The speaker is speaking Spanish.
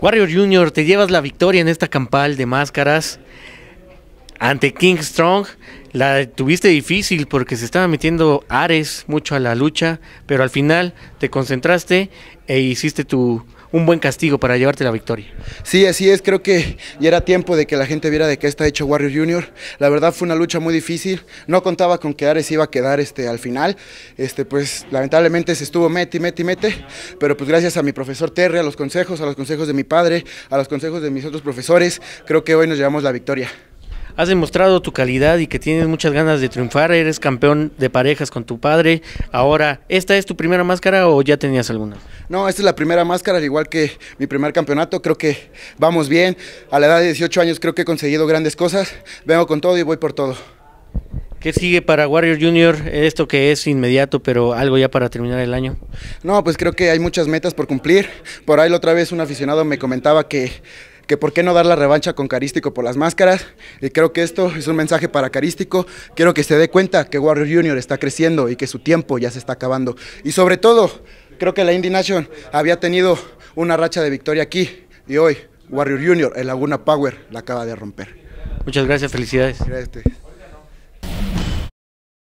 Warrior Junior, te llevas la victoria en esta campal de máscaras ante King Strong. La tuviste difícil porque se estaba metiendo Ares mucho a la lucha, pero al final te concentraste e hiciste tu, un buen castigo para llevarte la victoria. Sí, así es, creo que ya era tiempo de que la gente viera de qué está hecho Warrior Junior. La verdad fue una lucha muy difícil, no contaba con que Ares iba a quedar este, al final, este, pues lamentablemente se estuvo mete, mete, mete, pero pues gracias a mi profesor Terry, a los consejos, a los consejos de mi padre, a los consejos de mis otros profesores, creo que hoy nos llevamos la victoria. Has demostrado tu calidad y que tienes muchas ganas de triunfar. Eres campeón de parejas con tu padre. Ahora, ¿esta es tu primera máscara o ya tenías alguna? No, esta es la primera máscara, al igual que mi primer campeonato. Creo que vamos bien. A la edad de 18 años creo que he conseguido grandes cosas. Vengo con todo y voy por todo. ¿Qué sigue para Warrior Junior? Esto que es inmediato, pero algo ya para terminar el año. No, pues creo que hay muchas metas por cumplir. Por ahí la otra vez un aficionado me comentaba que que por qué no dar la revancha con Carístico por las máscaras. Y creo que esto es un mensaje para Carístico. Quiero que se dé cuenta que Warrior Junior está creciendo y que su tiempo ya se está acabando. Y sobre todo, creo que la Indy Nation había tenido una racha de victoria aquí y hoy Warrior Junior, el Laguna Power, la acaba de romper. Muchas gracias, felicidades.